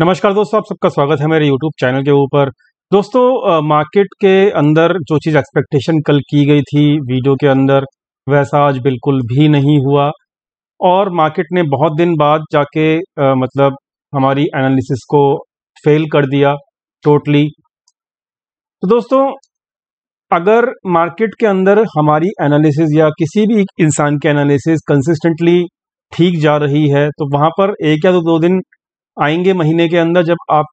नमस्कार दोस्तों आप सबका स्वागत है मेरे यूट्यूब चैनल के ऊपर दोस्तों मार्केट के अंदर जो चीज़ एक्सपेक्टेशन कल की गई थी वीडियो के अंदर वैसा आज बिल्कुल भी नहीं हुआ और मार्केट ने बहुत दिन बाद जाके आ, मतलब हमारी एनालिसिस को फेल कर दिया टोटली तो दोस्तों अगर मार्केट के अंदर हमारी एनालिसिस या किसी भी इंसान की एनालिसिस कंसिस्टेंटली ठीक जा रही है तो वहाँ पर एक या तो दो दिन आएंगे महीने के अंदर जब आप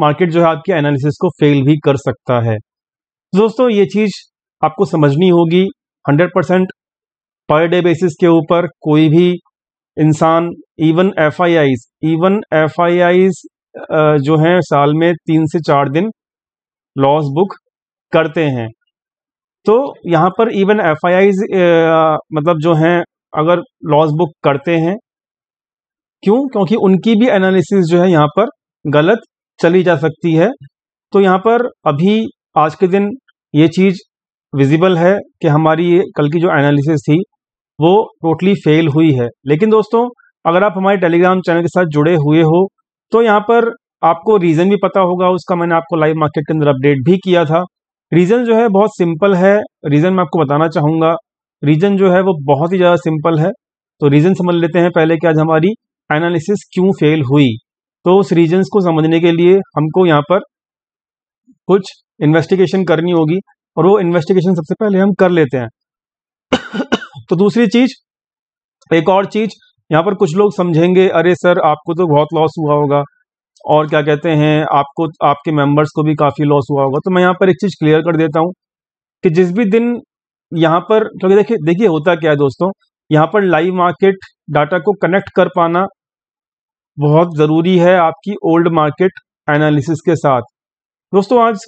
मार्केट जो है आपके एनालिसिस को फेल भी कर सकता है दोस्तों ये चीज़ आपको समझनी होगी hundred percent per day basis के ऊपर कोई भी इंसान even F I Is even F I Is जो है साल में तीन से चार दिन लॉस बुक करते हैं तो यहां पर इवन एफ आई आईज मतलब जो है अगर लॉस बुक करते हैं क्यों क्योंकि उनकी भी एनालिसिस जो है यहाँ पर गलत चली जा सकती है तो यहाँ पर अभी आज के दिन ये चीज़ विजिबल है कि हमारी ये कल की जो एनालिसिस थी वो टोटली फेल हुई है लेकिन दोस्तों अगर आप हमारे टेलीग्राम चैनल के साथ जुड़े हुए हो तो यहाँ पर आपको रीज़न भी पता होगा उसका मैंने आपको लाइव मार्केट के अंदर अपडेट भी किया था रीज़न जो है बहुत सिंपल है रीज़न मैं आपको बताना चाहूंगा रीज़न जो है वो बहुत ही ज़्यादा सिंपल है तो रीज़न समझ लेते हैं पहले कि आज हमारी एनालिसिस क्यों फेल हुई तो उस रीजन्स को समझने के लिए हमको यहाँ पर कुछ इन्वेस्टिगेशन करनी होगी और वो इन्वेस्टिगेशन सबसे पहले हम कर लेते हैं तो दूसरी चीज एक और चीज यहाँ पर कुछ लोग समझेंगे अरे सर आपको तो बहुत लॉस हुआ होगा और क्या कहते हैं आपको आपके मेंबर्स को भी काफ़ी लॉस हुआ होगा तो मैं यहाँ पर एक चीज़ क्लियर कर देता हूँ कि जिस भी दिन यहाँ पर क्योंकि तो देखिए देखिए होता क्या है दोस्तों यहाँ पर लाइव मार्केट डाटा को कनेक्ट कर पाना बहुत ज़रूरी है आपकी ओल्ड मार्केट एनालिसिस के साथ दोस्तों आज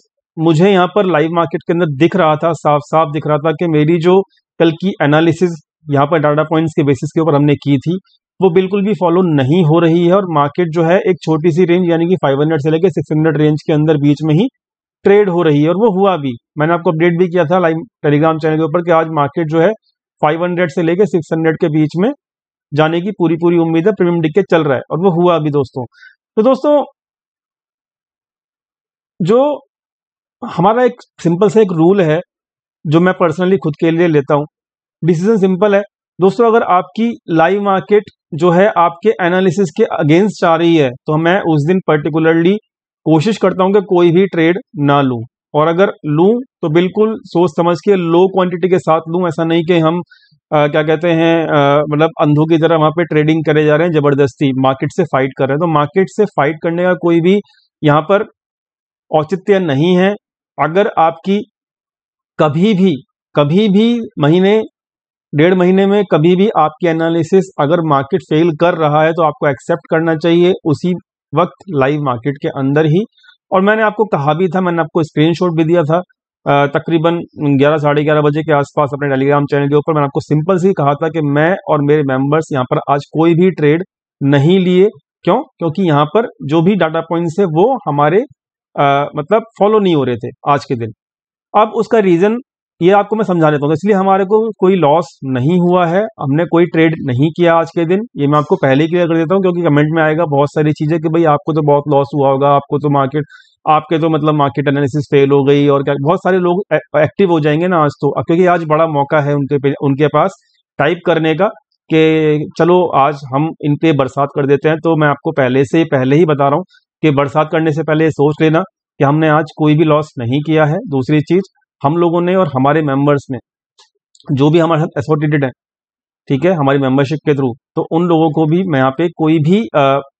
मुझे यहाँ पर लाइव मार्केट के अंदर दिख रहा था साफ साफ दिख रहा था कि मेरी जो कल की एनालिसिस यहाँ पर डाटा पॉइंट्स के बेसिस के ऊपर हमने की थी वो बिल्कुल भी फॉलो नहीं हो रही है और मार्केट जो है एक छोटी सी रेंज यानी कि 500 से लेकर 600 रेंज के अंदर बीच में ही ट्रेड हो रही है और वो हुआ भी मैंने आपको अपडेट भी किया था लाइव टेलीग्राम चैनल के ऊपर कि आज मार्केट जो है 500 से लेकर 600 के बीच में जाने की पूरी पूरी उम्मीद है प्रीमियम डिग के चल रहा है और वो हुआ अभी दोस्तों तो दोस्तों जो हमारा एक सिंपल सा एक रूल है जो मैं पर्सनली खुद के लिए लेता हूं डिसीजन सिंपल है दोस्तों अगर आपकी लाइव मार्केट जो है आपके एनालिसिस के अगेंस्ट जा रही है तो मैं उस दिन पर्टिकुलरली कोशिश करता हूं कि कोई भी ट्रेड ना लूं और अगर लूं तो बिल्कुल सोच समझ के लो क्वांटिटी के साथ लूं ऐसा नहीं कि हम आ, क्या कहते हैं मतलब अंधों की तरह वहां पे ट्रेडिंग करे जा रहे हैं जबरदस्ती मार्केट से फाइट कर रहे हैं तो मार्केट से फाइट करने का कोई भी यहाँ पर औचित्य नहीं है अगर आपकी कभी भी कभी भी महीने डेढ़ महीने में कभी भी आपकी एनालिसिस अगर मार्केट फेल कर रहा है तो आपको एक्सेप्ट करना चाहिए उसी वक्त लाइव मार्केट के अंदर ही और मैंने आपको कहा भी था मैंने आपको स्क्रीनशॉट भी दिया था तकरीबन ग्यारह साढ़े ग्यारह बजे के आसपास अपने टेलीग्राम चैनल के ऊपर मैंने आपको सिंपल से कहा था कि मैं और मेरे मेंबर्स यहाँ पर आज कोई भी ट्रेड नहीं लिए क्यों क्योंकि यहाँ पर जो भी डाटा पॉइंट्स है वो हमारे आ, मतलब फॉलो नहीं हो रहे थे आज के दिन अब उसका रीज़न ये आपको मैं समझा देता हूँ इसलिए हमारे को कोई लॉस नहीं हुआ है हमने कोई ट्रेड नहीं किया आज के दिन ये मैं आपको पहले क्लियर कर देता हूँ क्योंकि कमेंट में आएगा बहुत सारी चीज़ें कि भाई आपको तो बहुत लॉस हुआ होगा आपको तो मार्केट आपके तो मतलब मार्केट एनालिसिस फेल हो गई और क्या बहुत सारे लोग एक्टिव हो जाएंगे ना आज तो क्योंकि आज बड़ा मौका है उनके उनके पास टाइप करने का कि चलो आज हम इन पे बरसात कर देते हैं तो मैं आपको पहले से पहले ही बता रहा हूँ कि बरसात करने से पहले सोच लेना कि हमने आज कोई भी लॉस नहीं किया है दूसरी चीज़ हम लोगों ने और हमारे मेम्बर्स ने जो भी हमारे साथ एसोसिएटेड है ठीक है हमारी मेंबरशिप के थ्रू तो उन लोगों को भी मैं यहाँ पे कोई भी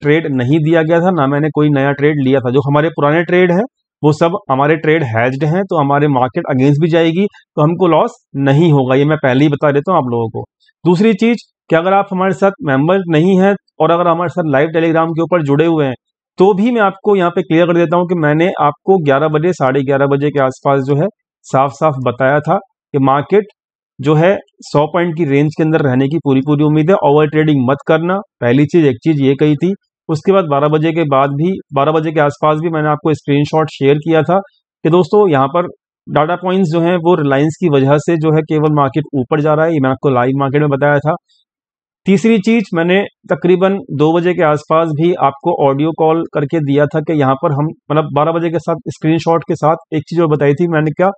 ट्रेड नहीं दिया गया था ना मैंने कोई नया ट्रेड लिया था जो हमारे पुराने ट्रेड है वो सब हमारे ट्रेड हैज्ड हैं तो हमारे मार्केट अगेंस्ट भी जाएगी तो हमको लॉस नहीं होगा ये मैं पहले ही बता देता हूँ आप लोगों को दूसरी चीज कि अगर आप हमारे साथ मेंबर नहीं है और अगर हमारे साथ लाइव टेलीग्राम के ऊपर जुड़े हुए हैं तो भी मैं आपको यहाँ पे क्लियर कर देता हूँ कि मैंने आपको ग्यारह बजे साढ़े ग्यारह बजे के आसपास जो है साफ साफ बताया था कि मार्केट जो है सौ पॉइंट की रेंज के अंदर रहने की पूरी पूरी उम्मीद है ओवर ट्रेडिंग मत करना पहली चीज़ एक चीज़ ये कही थी उसके बाद 12 बजे के बाद भी 12 बजे के आसपास भी मैंने आपको स्क्रीनशॉट शेयर किया था कि दोस्तों यहाँ पर डाटा पॉइंट्स जो हैं वो रिलायंस की वजह से जो है केवल मार्केट ऊपर जा रहा है ये मैंने आपको लाइव मार्केट में बताया था तीसरी चीज मैंने तकरीबन दो बजे के आसपास भी आपको ऑडियो कॉल करके दिया था कि यहाँ पर हम मतलब बारह बजे के साथ स्क्रीनशॉट के साथ एक चीज और बताई थी मैंने क्या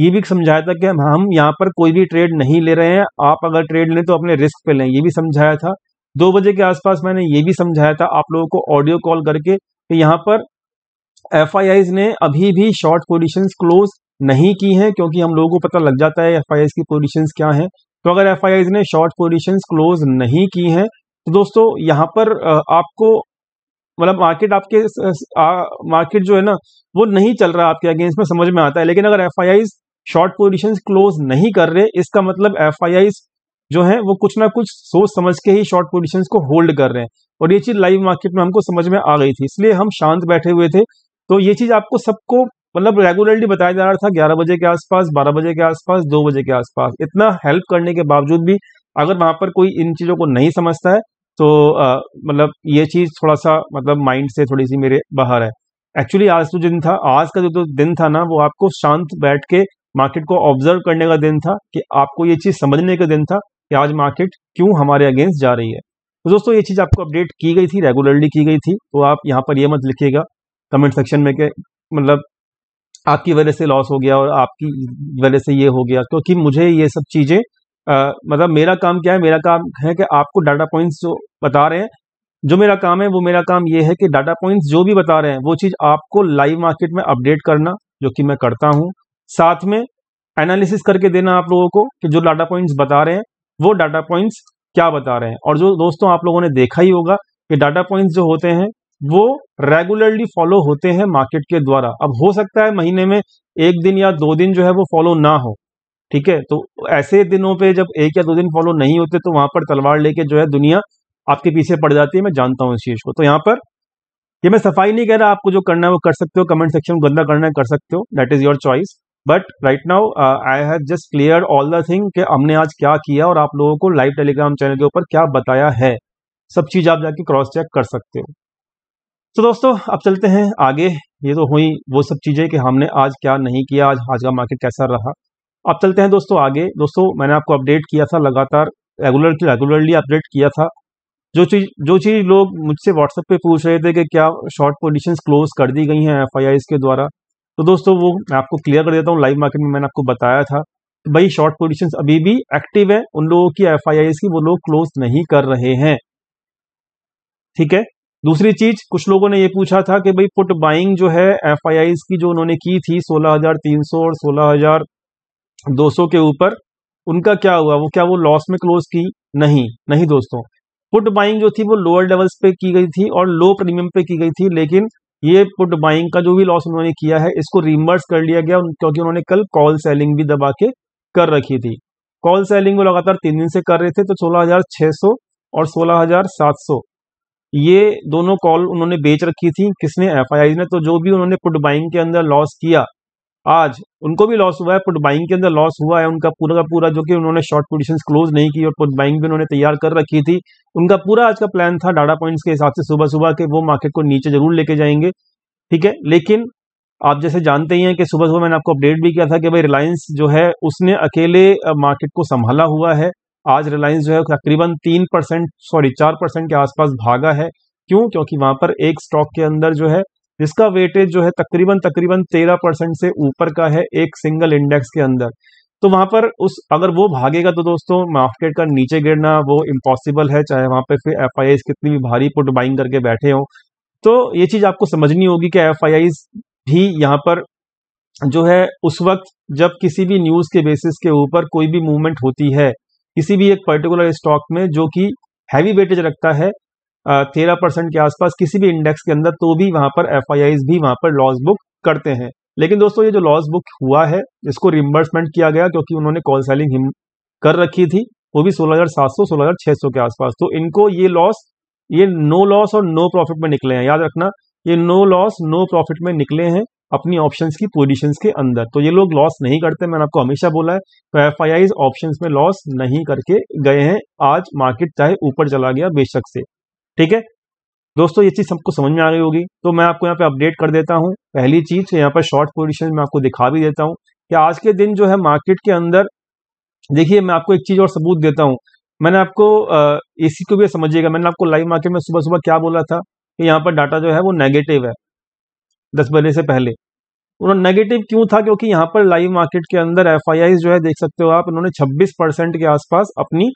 ये भी समझाया था कि हम यहाँ पर कोई भी ट्रेड नहीं ले रहे हैं आप अगर ट्रेड लें तो अपने रिस्क पे लें ये भी समझाया था दो बजे के आसपास मैंने ये भी समझाया था आप लोगों को ऑडियो कॉल करके कि यहाँ पर एफ ने अभी भी शॉर्ट पोजिशन क्लोज नहीं की है क्योंकि हम लोगों को पता लग जाता है एफ की पोजिशन क्या है तो अगर एफ ने शॉर्ट पोजिशन क्लोज नहीं की है तो दोस्तों यहाँ पर आपको मतलब मार्केट आपके आ, मार्केट जो है ना वो नहीं चल रहा आपके अगेंस्ट में समझ में आता है लेकिन अगर एफ शॉर्ट पोजिशन क्लोज नहीं कर रहे इसका मतलब एफ जो है वो कुछ ना कुछ सोच समझ के ही शॉर्ट पोजिशन को होल्ड कर रहे हैं और ये चीज लाइव मार्केट में हमको समझ में आ गई थी इसलिए हम शांत बैठे हुए थे तो ये चीज आपको सबको मतलब रेगुलरली बताया जा रहा था ग्यारह बजे के आसपास बारह बजे के आसपास दो बजे के आसपास इतना हेल्प करने के बावजूद भी अगर वहां पर कोई इन चीज़ों को नहीं समझता है तो मतलब ये चीज़ थोड़ा सा मतलब माइंड से थोड़ी सी मेरे बाहर है एक्चुअली आज तो दिन था आज का जो तो दिन था ना वो आपको शांत बैठ के मार्केट को ऑब्जर्व करने का दिन था कि आपको ये चीज़ समझने का दिन था कि आज मार्केट क्यों हमारे अगेंस्ट जा रही है तो दोस्तों ये चीज़ आपको अपडेट की गई थी रेगुलरली की गई थी तो आप यहाँ पर यह मत लिखिएगा कमेंट सेक्शन में के मतलब आपकी वजह से लॉस हो गया और आपकी वजह से ये हो गया क्योंकि मुझे ये सब चीज़ें मतलब मेरा काम क्या है मेरा काम है कि आपको डाटा पॉइंट्स जो बता रहे हैं जो मेरा काम है वो मेरा काम ये है कि डाटा पॉइंट्स जो भी बता रहे हैं वो चीज़ आपको लाइव मार्केट में अपडेट करना जो कि मैं करता हूँ साथ में एनालिसिस करके देना आप लोगों को कि जो डाटा पॉइंट्स बता रहे हैं वो डाटा पॉइंट्स क्या बता रहे हैं और जो दोस्तों आप लोगों ने देखा ही होगा कि डाटा पॉइंट्स जो होते हैं वो रेगुलरली फॉलो होते हैं मार्केट के द्वारा अब हो सकता है महीने में एक दिन या दो दिन जो है वो फॉलो ना हो ठीक है तो ऐसे दिनों पे जब एक या दो दिन फॉलो नहीं होते तो वहां पर तलवार लेके जो है दुनिया आपके पीछे पड़ जाती है मैं जानता हूं इस चीज को तो यहाँ पर ये मैं सफाई नहीं कह रहा आपको जो करना है वो कर सकते हो कमेंट सेक्शन में गंदा करना है कर सकते हो that is your choice but right now I have just clear all the thing कि हमने आज क्या किया और आप लोगों को लाइव टेलीग्राम चैनल के ऊपर क्या बताया है सब चीज़ आप जाके क्रॉस चेक कर सकते हो तो दोस्तों अब चलते हैं आगे ये तो हुई वो सब चीज़ें कि हमने आज क्या नहीं किया आज आज का मार्केट कैसा रहा अब चलते हैं दोस्तों आगे दोस्तों मैंने आपको अपडेट किया था लगातार रेगुलर रेगुलरली अपडेट किया था जो चीज़ जो चीज़ लोग मुझसे व्हाट्सएप पे पूछ रहे थे कि क्या शॉर्ट पोजीशंस क्लोज कर दी गई हैं एफ के द्वारा तो दोस्तों वो मैं आपको क्लियर कर देता हूँ लाइव मार्केट में मैंने आपको बताया था तो भाई शॉर्ट पोजिशन अभी भी एक्टिव है उन लोगों की एफ की वो लोग क्लोज नहीं कर रहे हैं ठीक है दूसरी चीज कुछ लोगों ने ये पूछा था कि भाई पुट बाइंग जो है एफ की जो उन्होंने की थी 16,300 और 16,200 के ऊपर उनका क्या हुआ वो क्या वो लॉस में क्लोज की नहीं नहीं दोस्तों पुट बाइंग जो थी वो लोअर लेवल्स पे की गई थी और लो प्रीमियम पे की गई थी लेकिन ये पुट बाइंग का जो भी लॉस उन्होंने किया है इसको रिमर्स कर लिया गया क्योंकि उन्होंने कल कॉल सेलिंग भी दबा के कर रखी थी कॉल सेलिंग वो लगातार तीन दिन से कर रहे थे तो 16,600 और 16,700 ये दोनों कॉल उन्होंने बेच रखी थी किसने एफ ने तो जो भी उन्होंने पुट बाइंग के अंदर लॉस किया आज उनको भी लॉस हुआ है पुट बाइंग के अंदर लॉस हुआ है उनका पूरा का पूरा जो कि उन्होंने शॉर्ट पोजिशन क्लोज नहीं की और पुट बाइंग भी उन्होंने तैयार कर रखी थी उनका पूरा आज का प्लान था डाटा पॉइंट्स के हिसाब से सुबह सुबह के वो मार्केट को नीचे जरूर लेके जाएंगे ठीक है लेकिन आप जैसे जानते ही हैं कि सुबह सुबह मैंने आपको अपडेट भी किया था कि भाई रिलायंस जो है उसने अकेले मार्केट को संभाला हुआ है आज रिलायंस जो है तकरीबन तीन परसेंट सॉरी चार परसेंट के आसपास भागा है क्यों क्योंकि वहां पर एक स्टॉक के अंदर जो है जिसका वेटेज जो है तकरीबन तकरीबन तेरह परसेंट से ऊपर का है एक सिंगल इंडेक्स के अंदर तो वहां पर उस अगर वो भागेगा तो दोस्तों मार्केट का नीचे गिरना वो इम्पॉसिबल है चाहे वहां पे फिर एफ कितनी भी भारी पुट बाइंग करके बैठे हो तो ये चीज आपको समझनी होगी कि एफ भी यहाँ पर जो है उस वक्त जब किसी भी न्यूज के बेसिस के ऊपर कोई भी मूवमेंट होती है किसी भी एक पर्टिकुलर स्टॉक में जो कि हैवी वेटेज रखता है तेरह परसेंट के आसपास किसी भी इंडेक्स के अंदर तो भी वहां पर एफ भी वहां पर लॉस बुक करते हैं लेकिन दोस्तों ये जो लॉस बुक हुआ है इसको रिमबर्समेंट किया गया क्योंकि उन्होंने कॉल सेलिंग कर रखी थी वो भी सोलह हजार के आसपास तो इनको ये लॉस ये नो लॉस और नो प्रॉफिट में निकले हैं याद रखना ये नो लॉस नो प्रॉफिट में निकले हैं अपनी ऑप्शन की पोजिशन के अंदर तो ये लोग लॉस नहीं करते मैंने आपको हमेशा बोला है तो एफ आई ऑप्शन में लॉस नहीं करके गए हैं आज मार्केट चाहे ऊपर चला गया बेशक से ठीक है दोस्तों ये चीज सबको समझ में आ गई होगी तो मैं आपको यहाँ पे अपडेट कर देता हूँ पहली चीज तो यहाँ पर शॉर्ट पोजिशन में आपको दिखा भी देता हूँ कि आज के दिन जो है मार्केट के अंदर देखिए मैं आपको एक चीज और सबूत देता हूँ मैंने आपको इसी को भी समझिएगा मैंने आपको लाइव मार्केट में सुबह सुबह क्या बोला था कि यहाँ पर डाटा जो है वो नेगेटिव है दस बजे से पहले उन्होंने नेगेटिव क्यों था क्योंकि यहाँ पर लाइव मार्केट के अंदर एफ जो है देख सकते हो आप उन्होंने 26 परसेंट के आसपास अपनी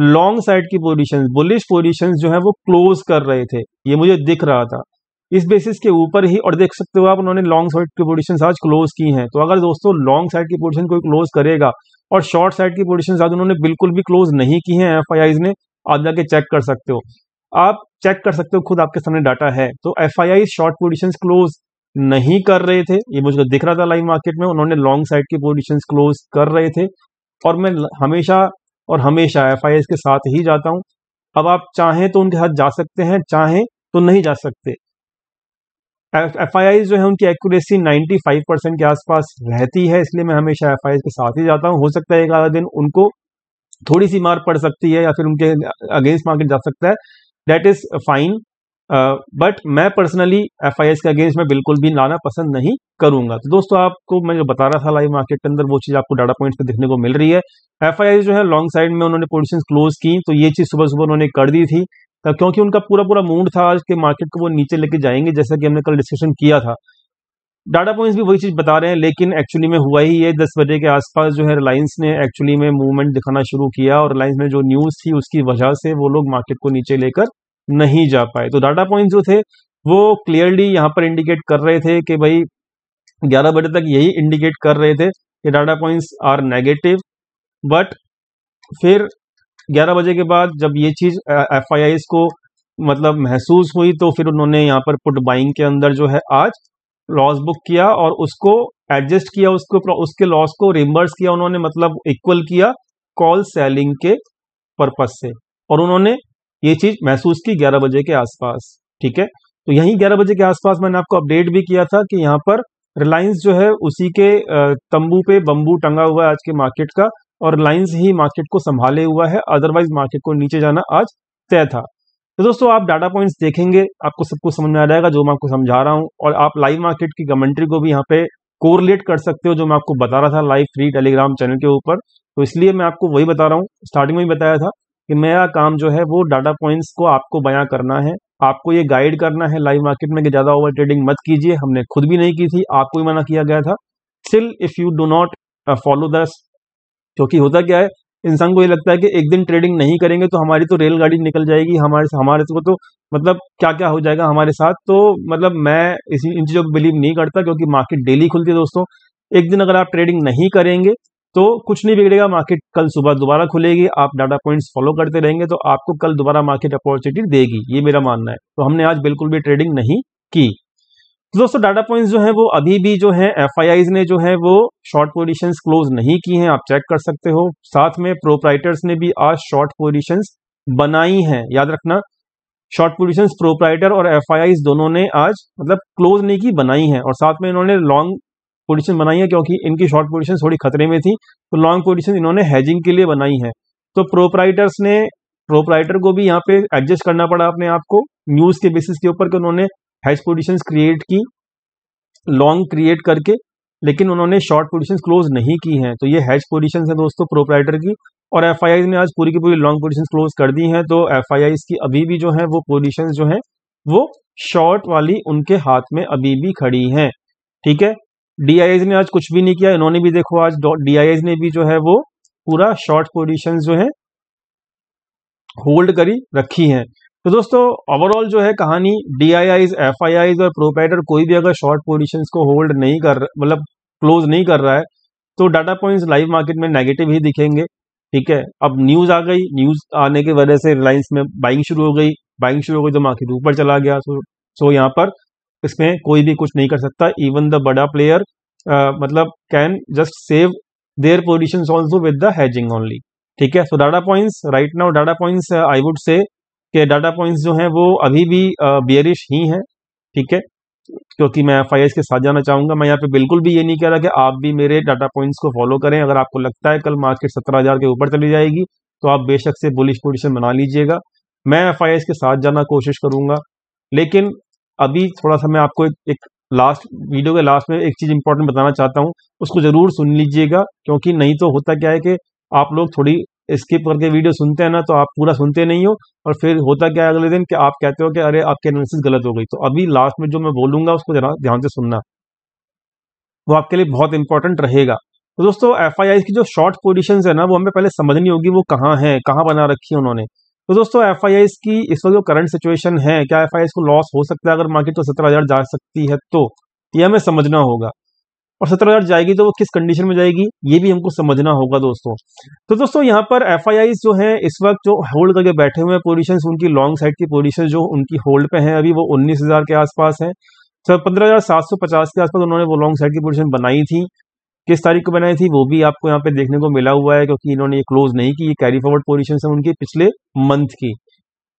लॉन्ग साइड की पोजिशन बुलिश पोजिशन जो है वो क्लोज कर रहे थे ये मुझे दिख रहा था इस बेसिस के ऊपर ही और देख सकते हो आप उन्होंने लॉन्ग साइड की पोजिशन आज क्लोज की हैं तो अगर दोस्तों लॉन्ग साइड की पोजीशन कोई क्लोज करेगा और शॉर्ट साइड की पोजीशन आज उन्होंने बिल्कुल भी क्लोज नहीं की है एफ ने आप जाके चेक कर सकते हो आप चेक कर सकते हो खुद आपके सामने डाटा है तो एफ शॉर्ट पोजिशन क्लोज नहीं कर रहे थे ये मुझको दिख रहा था लाइव मार्केट में उन्होंने लॉन्ग साइड की पोजिशन क्लोज कर रहे थे और मैं हमेशा और हमेशा एफ के साथ ही जाता हूं अब आप चाहें तो उनके साथ जा सकते हैं चाहें तो नहीं जा सकते एफ जो है उनकी एक्यूरेसी 95 परसेंट के आसपास रहती है इसलिए मैं हमेशा एफ के साथ ही जाता हूं हो सकता है एक आधा दिन उनको थोड़ी सी मार पड़ सकती है या फिर उनके अगेंस्ट मार्केट जा सकता है दैट इज फाइन बट मैं पर्सनली एफ आई के अगेंस्ट मैं बिल्कुल भी लाना पसंद नहीं करूंगा तो दोस्तों आपको मैं जो बता रहा था लाइव मार्केट के अंदर वो चीज़ आपको डाटा पॉइंट्स पे देखने को मिल रही है एफ आई जो है लॉन्ग साइड में उन्होंने पोजिशन क्लोज की तो ये चीज़ सुबह सुबह उन्होंने कर दी थी क्योंकि उनका पूरा पूरा मूड था आज के मार्केट को वो नीचे लेके जाएंगे जैसा कि हमने कल डिस्कशन किया था डाटा पॉइंट्स भी वही चीज़ बता रहे हैं लेकिन एक्चुअली में हुआ ही है दस बजे के आसपास जो है रिलायंस ने एक्चुअली में मूवमेंट दिखाना शुरू किया और रिलायंस में जो न्यूज़ थी उसकी वजह से वो लोग मार्केट को नीचे लेकर नहीं जा पाए तो डाटा पॉइंट जो थे वो क्लियरली यहाँ पर इंडिकेट कर रहे थे कि भाई 11 बजे तक यही इंडिकेट कर रहे थे कि data points are negative but फिर 11 बजे के बाद जब ये चीज़ एफ को मतलब महसूस हुई तो फिर उन्होंने यहाँ पर पुट बाइंग के अंदर जो है आज लॉस बुक किया और उसको एडजस्ट किया उसको उसके लॉस को रिमबर्स किया उन्होंने मतलब इक्वल किया कॉल सेलिंग के पर्पज से और उन्होंने ये चीज महसूस की ग्यारह बजे के आसपास ठीक है तो यही ग्यारह बजे के आसपास मैंने आपको अपडेट भी किया था कि यहाँ पर रिलायंस जो है उसी के तंबू पे बम्बू टंगा हुआ है आज के मार्केट का और रिलायंस ही मार्केट को संभाले हुआ है अदरवाइज मार्केट को नीचे जाना आज तय था तो दोस्तों आप डाटा पॉइंट्स देखेंगे आपको सब कुछ समझ में आ जाएगा जो मैं आपको समझा रहा हूँ और आप लाइव मार्केट की कमेंट्री को भी यहाँ पे कोरिलेट कर सकते हो जो मैं आपको बता रहा था लाइव फ्री टेलीग्राम चैनल के ऊपर तो इसलिए मैं आपको वही बता रहा हूँ स्टार्टिंग में भी बताया था कि मेरा काम जो है वो डाटा पॉइंट्स को आपको बयां करना है आपको ये गाइड करना है लाइव मार्केट में कि ज़्यादा ओवर ट्रेडिंग मत कीजिए हमने खुद भी नहीं की थी आपको भी मना किया गया था still if you do not follow this क्योंकि होता क्या है इंसान को ये लगता है कि एक दिन ट्रेडिंग नहीं करेंगे तो हमारी तो रेलगाड़ी निकल जाएगी हमारे हमारे को तो मतलब क्या क्या हो जाएगा हमारे साथ तो मतलब मैं इसी इन चीज़ों को बिलीव नहीं करता क्योंकि मार्केट डेली खुलती है दोस्तों एक दिन अगर आप ट्रेडिंग नहीं करेंगे तो कुछ नहीं बिगड़ेगा मार्केट कल सुबह दोबारा खुलेगी आप डाटा पॉइंट्स फॉलो करते रहेंगे तो आपको कल दोबारा मार्केट अपॉर्चुनिटी देगी ये मेरा मानना है तो हमने आज बिल्कुल भी ट्रेडिंग नहीं की तो दोस्तों डाटा पॉइंट्स जो है वो अभी भी जो है एफ ने जो है वो शॉर्ट पोजिशन क्लोज नहीं की है आप चेक कर सकते हो साथ में प्रोपराइटर्स ने भी आज शॉर्ट पोजिशन बनाई है याद रखना शॉर्ट पोजिशन प्रोपराइटर और एफ दोनों ने आज मतलब क्लोज नहीं की बनाई है और साथ में इन्होंने लॉन्ग पोजिशन बनाई है क्योंकि इनकी शॉर्ट पोजिशन थोड़ी खतरे में थी तो लॉन्ग पोजिशन इन्होंने हैजिंग के लिए बनाई है तो प्रोपराइटर्स ने प्रोपराइटर को भी यहाँ पे एडजस्ट करना पड़ा अपने आप को न्यूज़ के बेसिस के ऊपर उन्होंने हैज पोजिशन क्रिएट की लॉन्ग क्रिएट करके लेकिन उन्होंने शॉर्ट पोजिशन क्लोज नहीं की है तो ये हैज पोजिशन है दोस्तों प्रोपराइटर की और एफ ने आज पूरी की पूरी लॉन्ग पोजिशन क्लोज कर दी है तो एफ की अभी भी जो है वो पोजिशन जो है वो शॉर्ट वाली उनके हाथ में अभी भी खड़ी है ठीक है डी ने आज कुछ भी नहीं किया इन्होंने भी देखो आज डी ने भी जो है वो पूरा शॉर्ट पोजिशन जो है होल्ड करी रखी है तो दोस्तों ओवरऑल जो है कहानी डी एफ और प्रोपाइटर कोई भी अगर शॉर्ट पोजिशन को होल्ड नहीं कर मतलब क्लोज नहीं कर रहा है तो डाटा पॉइंट लाइव मार्केट में नेगेटिव ही दिखेंगे ठीक है अब न्यूज़ आ गई न्यूज़ आने की वजह से रिलायंस में बाइंग शुरू हो गई बाइंग शुरू हो गई तो मार्केट ऊपर चला गया सो सो यहाँ पर इसमें कोई भी कुछ नहीं कर सकता इवन द बड़ा प्लेयर मतलब can just save their position also with the hedging only ठीक है so data points right now data points I would say के डाटा पॉइंट्स जो हैं वो अभी भी बियरिश ही हैं ठीक है क्योंकि मैं एफ के साथ जाना चाहूंगा मैं यहाँ पे बिल्कुल भी ये नहीं कह रहा कि आप भी मेरे डाटा पॉइंट्स को फॉलो करें अगर आपको लगता है कल मार्केट सत्रह हज़ार के ऊपर चली जाएगी तो आप बेशक से बुलिश पोजिशन बना लीजिएगा मैं एफ के साथ जाना कोशिश करूंगा लेकिन अभी थोड़ा सा मैं आपको एक, एक लास्ट वीडियो के लास्ट में एक चीज़ इंपॉर्टेंट बताना चाहता हूँ उसको ज़रूर सुन लीजिएगा क्योंकि नहीं तो होता क्या है कि आप लोग थोड़ी स्किप करके वीडियो सुनते हैं ना तो आप पूरा सुनते नहीं हो और फिर होता क्या है अगले दिन कि आप कहते हो कि अरे आपकी एनालिसिस गलत हो गई तो अभी लास्ट में जो मैं बोलूंगा उसको जरा ध्यान से सुनना वो आपके लिए बहुत इंपॉर्टेंट रहेगा तो दोस्तों एफ की जो शॉर्ट पोजिशन है ना वो हमें पहले समझनी होगी वो कहाँ है कहाँ बना रखी है उन्होंने तो दोस्तों एफ की इस वक्त जो करंट सिचुएशन है क्या एफ को लॉस हो सकता है अगर मार्केट तो सत्रह हज़ार जा सकती है तो ये हमें समझना होगा और सत्रह हज़ार जाएगी तो वो किस कंडीशन में जाएगी ये भी हमको समझना होगा दोस्तों तो दोस्तों यहाँ पर एफ जो है इस वक्त जो होल्ड करके बैठे हुए हैं पोजिशन उनकी लॉन्ग साइड की पोजिशन जो उनकी होल्ड पे है अभी वो उन्नीस हज़ार के आसपास है तो पंद्रह हज़ार सात सौ पचास के आसपास उन्होंने वो लॉन्ग साइड की पोजिशन बनाई थी किस तारीख को बनाई थी वो भी आपको यहाँ पे देखने को मिला हुआ है क्योंकि इन्होंने ये क्लोज नहीं की ये कैरी फॉरवर्ड पोजिशन है उनकी पिछले मंथ की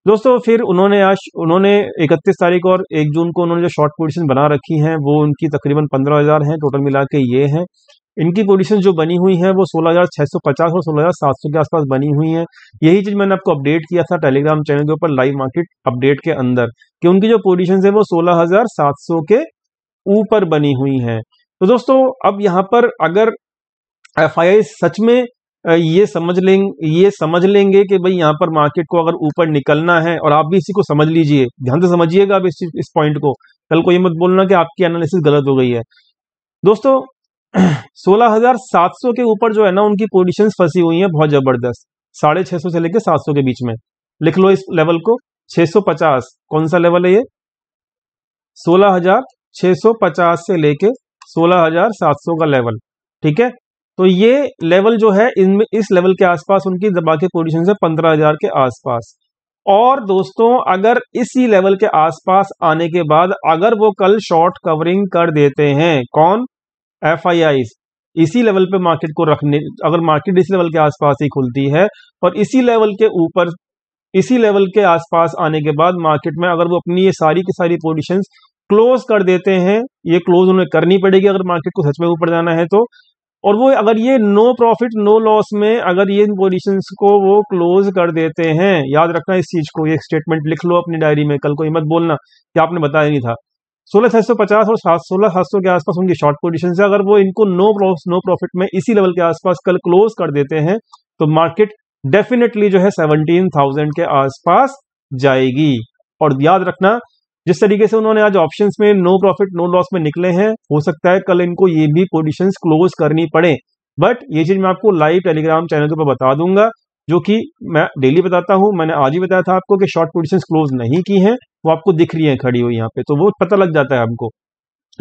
दोस्तों फिर उन्होंने आज उन्होंने इकतीस तारीख और एक जून को उन्होंने जो शॉर्ट पोजिशन बना रखी हैं वो उनकी तकरीबन पंद्रह हज़ार हैं टोटल मिला के ये हैं इनकी पोजीशन जो बनी हुई है वो 16,650 और 16,700 के आसपास बनी हुई है यही चीज मैंने आपको अपडेट किया था टेलीग्राम चैनल के ऊपर लाइव मार्केट अपडेट के अंदर कि उनकी जो पोजिशन है वो सोलह के ऊपर बनी हुई है तो दोस्तों अब यहां पर अगर एफ सच में ये समझ लें ये समझ लेंगे कि भाई यहाँ पर मार्केट को अगर ऊपर निकलना है और आप भी इसी को समझ लीजिए ध्यान से समझिएगा आप इस इस पॉइंट को कल को ये मत बोलना कि आपकी एनालिसिस गलत हो गई है दोस्तों 16,700 के ऊपर जो है ना उनकी पोजीशंस फंसी हुई हैं बहुत जबरदस्त साढ़े छह सौ से लेकर सात सौ के बीच में लिख लो इस लेवल को छह कौन सा लेवल है ये सोलह से लेके सोलह हजार सात सौ का लेवल ठीक है तो ये लेवल जो है इनमें इस लेवल के आसपास उनकी दबा के पोजिशन है पंद्रह हजार के आसपास और दोस्तों अगर इसी लेवल के आसपास आने के बाद अगर वो कल शॉर्ट कवरिंग कर देते हैं कौन एफ इसी लेवल पे मार्केट को रखने अगर मार्केट इस लेवल के आसपास ही खुलती है और इसी लेवल के ऊपर इसी लेवल के आसपास आने के बाद मार्केट में अगर वो अपनी ये सारी की सारी पोजिशन क्लोज कर देते हैं ये क्लोज उन्हें करनी पड़ेगी अगर मार्केट को सच में ऊपर जाना है तो और वो अगर ये नो प्रॉफिट नो लॉस में अगर ये पोजिशन को वो क्लोज कर देते हैं याद रखना इस चीज को ये स्टेटमेंट लिख लो अपनी डायरी में कल को हिम्मत मत बोलना कि आपने बताया नहीं था सोलह छह सौ पचास और सात सोलह सात सौ के आसपास उनकी शॉर्ट पोजिशन है अगर वो इनको नो नो प्रॉफिट में इसी लेवल के आसपास कल क्लोज कर देते हैं तो मार्केट डेफिनेटली जो है सेवनटीन थाउजेंड के आसपास जाएगी और याद रखना जिस तरीके से उन्होंने आज ऑप्शंस में नो प्रॉफिट नो लॉस में निकले हैं हो सकता है कल इनको ये भी पोजिशन क्लोज करनी पड़े बट ये चीज मैं आपको लाइव टेलीग्राम चैनल के ऊपर बता दूंगा जो कि मैं डेली बताता हूं मैंने आज ही बताया था आपको कि शॉर्ट पोजिशन क्लोज नहीं की हैं वो आपको दिख रही है खड़ी हुई यहाँ पे तो वो पता लग जाता है आपको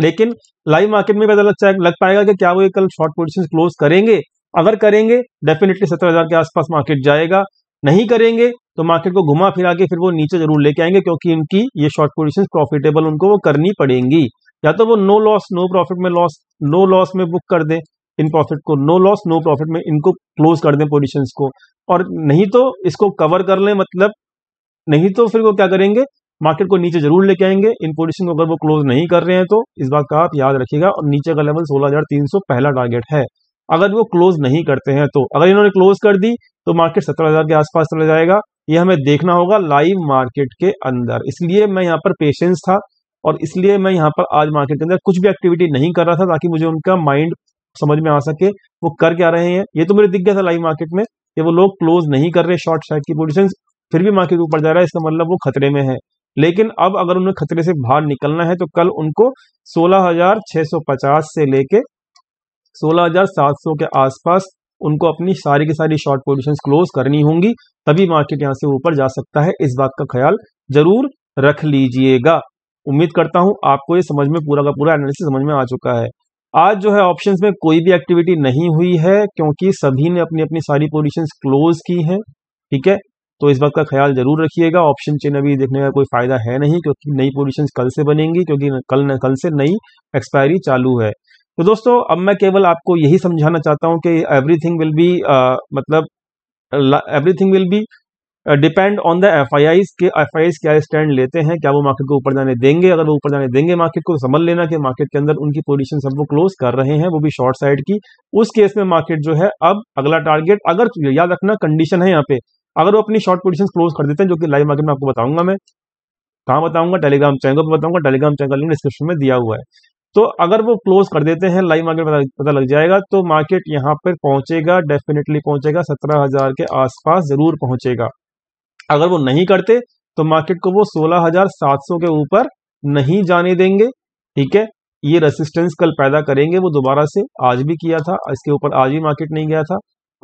लेकिन लाइव मार्केट में पता लग लग पाएगा कि क्या वो कल शॉर्ट पोजिशन क्लोज करेंगे अगर करेंगे डेफिनेटली सत्रह हजार के आसपास मार्केट जाएगा नहीं करेंगे तो मार्केट को घुमा फिरा के फिर वो नीचे जरूर लेके आएंगे क्योंकि उनकी ये शॉर्ट पोजिशन प्रॉफिटेबल उनको वो करनी पड़ेंगी या तो वो नो लॉस नो प्रॉफिट में लॉस नो लॉस में बुक कर दें इन प्रॉफिट को नो लॉस नो प्रॉफिट में इनको क्लोज कर दें पोजिशन को और नहीं तो इसको कवर कर लें मतलब नहीं तो फिर वो क्या करेंगे मार्केट को नीचे जरूर लेके आएंगे इन पोजिशन को अगर वो क्लोज नहीं कर रहे हैं तो इस बात का आप याद रखिएगा और नीचे का लेवल 16,300 पहला टारगेट है अगर वो क्लोज नहीं करते हैं तो अगर इन्होंने क्लोज कर दी तो मार्केट 17,000 के आसपास चला जाएगा ये हमें देखना होगा लाइव मार्केट के अंदर इसलिए मैं यहाँ पर पेशेंस था और इसलिए मैं यहाँ पर आज मार्केट के अंदर कुछ भी एक्टिविटी नहीं कर रहा था ताकि मुझे उनका माइंड समझ में आ सके वो कर क्या रहे हैं ये तो मुझे दिख गया था लाइव मार्केट में कि वो लोग क्लोज नहीं कर रहे शॉर्ट साइड की पोजिशन फिर भी मार्केट ऊपर जा रहा है इसका मतलब वो खतरे में है लेकिन अब अगर उन्हें खतरे से बाहर निकलना है तो कल उनको 16,650 से लेके 16,700 के आसपास उनको अपनी सारी की सारी शॉर्ट पोजिशन क्लोज करनी होंगी तभी मार्केट यहाँ से ऊपर जा सकता है इस बात का ख्याल जरूर रख लीजिएगा उम्मीद करता हूं आपको ये समझ में पूरा का पूरा एनालिसिस समझ में आ चुका है आज जो है ऑप्शन में कोई भी एक्टिविटी नहीं हुई है क्योंकि सभी ने अपनी अपनी सारी पोजिशन क्लोज की हैं ठीक है तो इस बात का ख्याल जरूर रखिएगा ऑप्शन चेन अभी देखने का कोई फायदा है नहीं क्योंकि नई पोजीशंस कल से बनेंगी क्योंकि कल न, कल से नई एक्सपायरी चालू है तो दोस्तों अब मैं केवल आपको यही समझाना चाहता हूं कि एवरीथिंग विल बी मतलब everything will be depend on the F I Is के एफ आई आईज क्या स्टैंड लेते हैं क्या वो मार्केट को ऊपर जाने देंगे अगर वो ऊपर जाने देंगे मार्केट को तो समझ लेना कि मार्केट के अंदर उनकी पोजीशन सब वो क्लोज कर रहे हैं वो भी शॉर्ट साइड की उस केस में मार्केट जो है अब अगला टारगेट अगर याद रखना कंडीशन है यहाँ पे अगर वो अपनी शॉर्ट पोजिशन क्लोज कर देते हैं जो कि लाइव मार्केट में आपको बताऊंगा मैं कहाँ बताऊंगा टेलीग्राम चैनल पर बताऊंगा टेलीग्राम चैनल लिंक डिस्क्रिप्शन में दिया हुआ है तो अगर वो क्लोज कर देते हैं लाइव मार्केट पता, लग जाएगा तो मार्केट यहाँ पर पहुंचेगा डेफिनेटली पहुंचेगा सत्रह हजार के आसपास जरूर पहुंचेगा अगर वो नहीं करते तो मार्केट को वो सोलह हजार सात सौ के ऊपर नहीं जाने देंगे ठीक है ये रेसिस्टेंस कल पैदा करेंगे वो दोबारा से आज भी किया था इसके ऊपर आज भी मार्केट नहीं गया था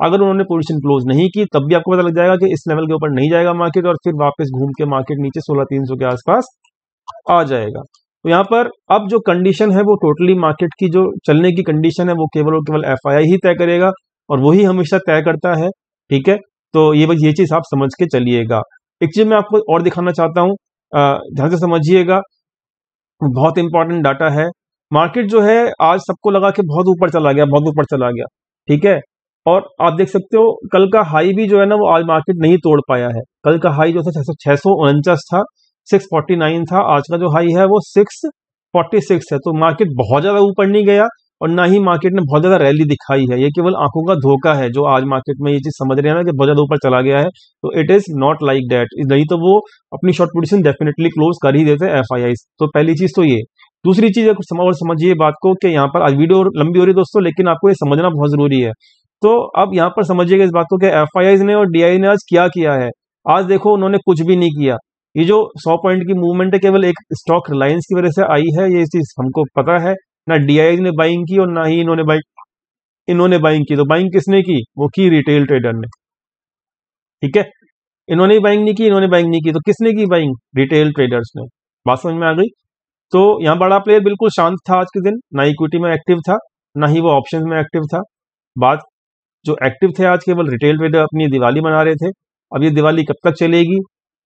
अगर उन्होंने पोजिशन क्लोज नहीं की तब भी आपको पता लग जाएगा कि इस लेवल के ऊपर नहीं जाएगा मार्केट और फिर वापस घूम के मार्केट नीचे सोलह तीन सौ के आसपास आ जाएगा तो यहाँ पर अब जो कंडीशन है वो टोटली मार्केट की जो चलने की कंडीशन है वो केवल और केवल एफ ही तय करेगा और वही हमेशा तय करता है ठीक है तो ये बस ये चीज़ आप समझ के चलिएगा एक चीज़ मैं आपको और दिखाना चाहता हूँ ध्यान से समझिएगा बहुत इंपॉर्टेंट डाटा है मार्केट जो है आज सबको लगा कि बहुत ऊपर चला गया बहुत ऊपर चला गया ठीक है और आप देख सकते हो कल का हाई भी जो है ना वो आज मार्केट नहीं तोड़ पाया है कल का हाई जो था छह सौ था 649 था आज का जो हाई है वो 646 है तो मार्केट बहुत ज़्यादा ऊपर नहीं गया और ना ही मार्केट ने बहुत ज़्यादा रैली दिखाई है ये केवल आंखों का धोखा है जो आज मार्केट में ये चीज़ समझ रहे हैं ना कि बहुत ज़्यादा ऊपर चला गया है तो it is not like that नहीं तो वो अपनी शॉर्ट पोजिशन डेफिनेटली क्लोज कर ही देते एफ तो पहली चीज़ तो ये दूसरी चीज़ और समझिए बात को कि यहाँ पर आज वीडियो लंबी हो रही है दोस्तों लेकिन आपको ये समझना बहुत ज़रूरी है तो अब यहाँ पर समझिएगा इस बात को कि एफ ने और डी ने आज क्या किया है आज देखो उन्होंने कुछ भी नहीं किया ये जो सौ पॉइंट की मूवमेंट है केवल एक स्टॉक रिलायंस की वजह से आई है ये चीज हमको पता है ना डी ने बाइंग की और ना ही इन्होंने बाइंग इन्होंने बाइंग की तो बाइंग किसने की वो की रिटेल ट्रेडर ने ठीक है इन्होंने बाइंग नहीं की इन्होंने बाइंग नहीं की तो किसने की बाइंग रिटेल ट्रेडर्स ने बात समझ में आ गई तो यहाँ बड़ा प्लेयर बिल्कुल शांत था आज के दिन ना इक्विटी में एक्टिव था ना ही वो ऑप्शन में एक्टिव था बात जो एक्टिव थे आज केवल रिटेल ट्रेडर अपनी दिवाली मना रहे थे अब ये दिवाली कब तक चलेगी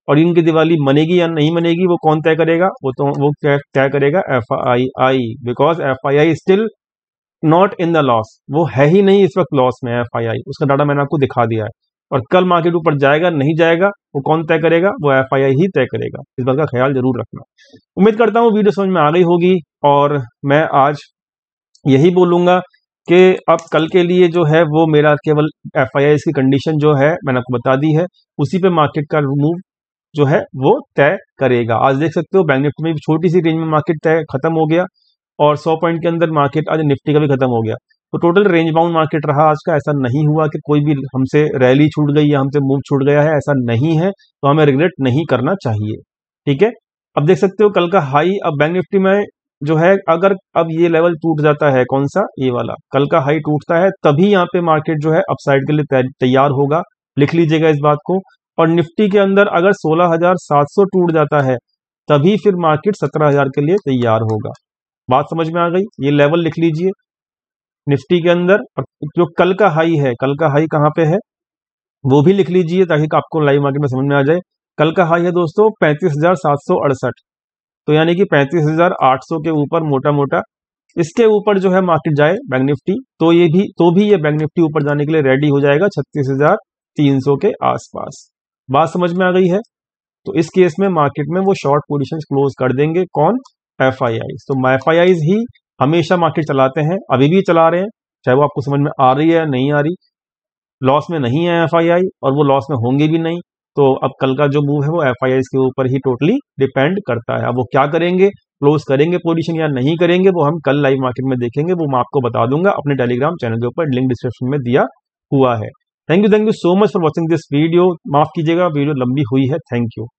और इनकी दिवाली मनेगी या नहीं मनेगी वो कौन तय करेगा वो तो वो तय करेगा F I I because F I I still not in the loss वो है ही नहीं इस वक्त लॉस में एफ आई आई उसका डाटा मैंने आपको दिखा दिया है और कल मार्केट ऊपर जाएगा नहीं जाएगा वो कौन तय करेगा वो एफ आई आई ही तय करेगा इस बात का ख्याल जरूर रखना उम्मीद करता हूँ वीडियो समझ में आ गई होगी और मैं आज यही बोलूंगा कि अब कल के लिए जो है वो मेरा केवल एफ आई आई इसकी कंडीशन जो है मैंने आपको बता दी है उसी पे मार्केट का मूव जो है वो तय करेगा आज देख सकते हो बैंक निफ्टी में छोटी सी रेंज में मार्केट तय खत्म हो गया और सौ पॉइंट के अंदर मार्केट आज निफ्टी का भी खत्म हो गया तो टोटल रेंज बाउंड मार्केट रहा आज का ऐसा नहीं हुआ कि कोई भी हमसे रैली छूट गई या हमसे मूव छूट गया है ऐसा नहीं है तो हमें रिग्रेट नहीं करना चाहिए ठीक है अब देख सकते हो कल का हाई अब बैंक निफ्टी में जो है अगर अब ये लेवल टूट जाता है कौन सा ये वाला कल का हाई टूटता है तभी यहाँ पे मार्केट जो है अपसाइड के लिए तैयार होगा लिख लीजिएगा इस बात को और निफ्टी के अंदर अगर 16,700 टूट जाता है तभी फिर मार्केट 17,000 के लिए तैयार होगा बात समझ में आ गई ये लेवल लिख लीजिए निफ्टी के अंदर जो कल का हाई है कल का हाई कहाँ पे है वो भी लिख लीजिए ताकि आपको लाइव मार्केट में समझ में आ जाए कल का हाई है दोस्तों पैंतीस हजार सात सौ अड़सठ तो यानी कि पैंतीस हजार आठ सौ के ऊपर मोटा मोटा इसके ऊपर जो है मार्केट जाए बैंक निफ्टी तो ये भी तो भी ये बैंक निफ्टी ऊपर जाने के लिए रेडी हो जाएगा छत्तीस हजार तीन सौ के आसपास बात समझ में आ गई है तो इस केस में मार्केट में वो शॉर्ट पोजिशन क्लोज कर देंगे कौन एफ आई आई तो एफ आई आई ही हमेशा मार्केट चलाते हैं अभी भी चला रहे हैं चाहे वो आपको समझ में आ रही है नहीं आ रही लॉस में नहीं है एफ आई आई और वो लॉस में होंगे भी नहीं तो अब कल का जो मूव है वो एफ आई आई के ऊपर ही टोटली डिपेंड करता है अब वो क्या करेंगे क्लोज करेंगे पोजीशन या नहीं करेंगे वो हम कल लाइव मार्केट में देखेंगे वो मैं आपको बता दूंगा अपने टेलीग्राम चैनल के ऊपर लिंक डिस्क्रिप्शन में दिया हुआ है thank you thank you so much for watching this video माफ कीजिएगा वीडियो लंबी हुई है थैंक यू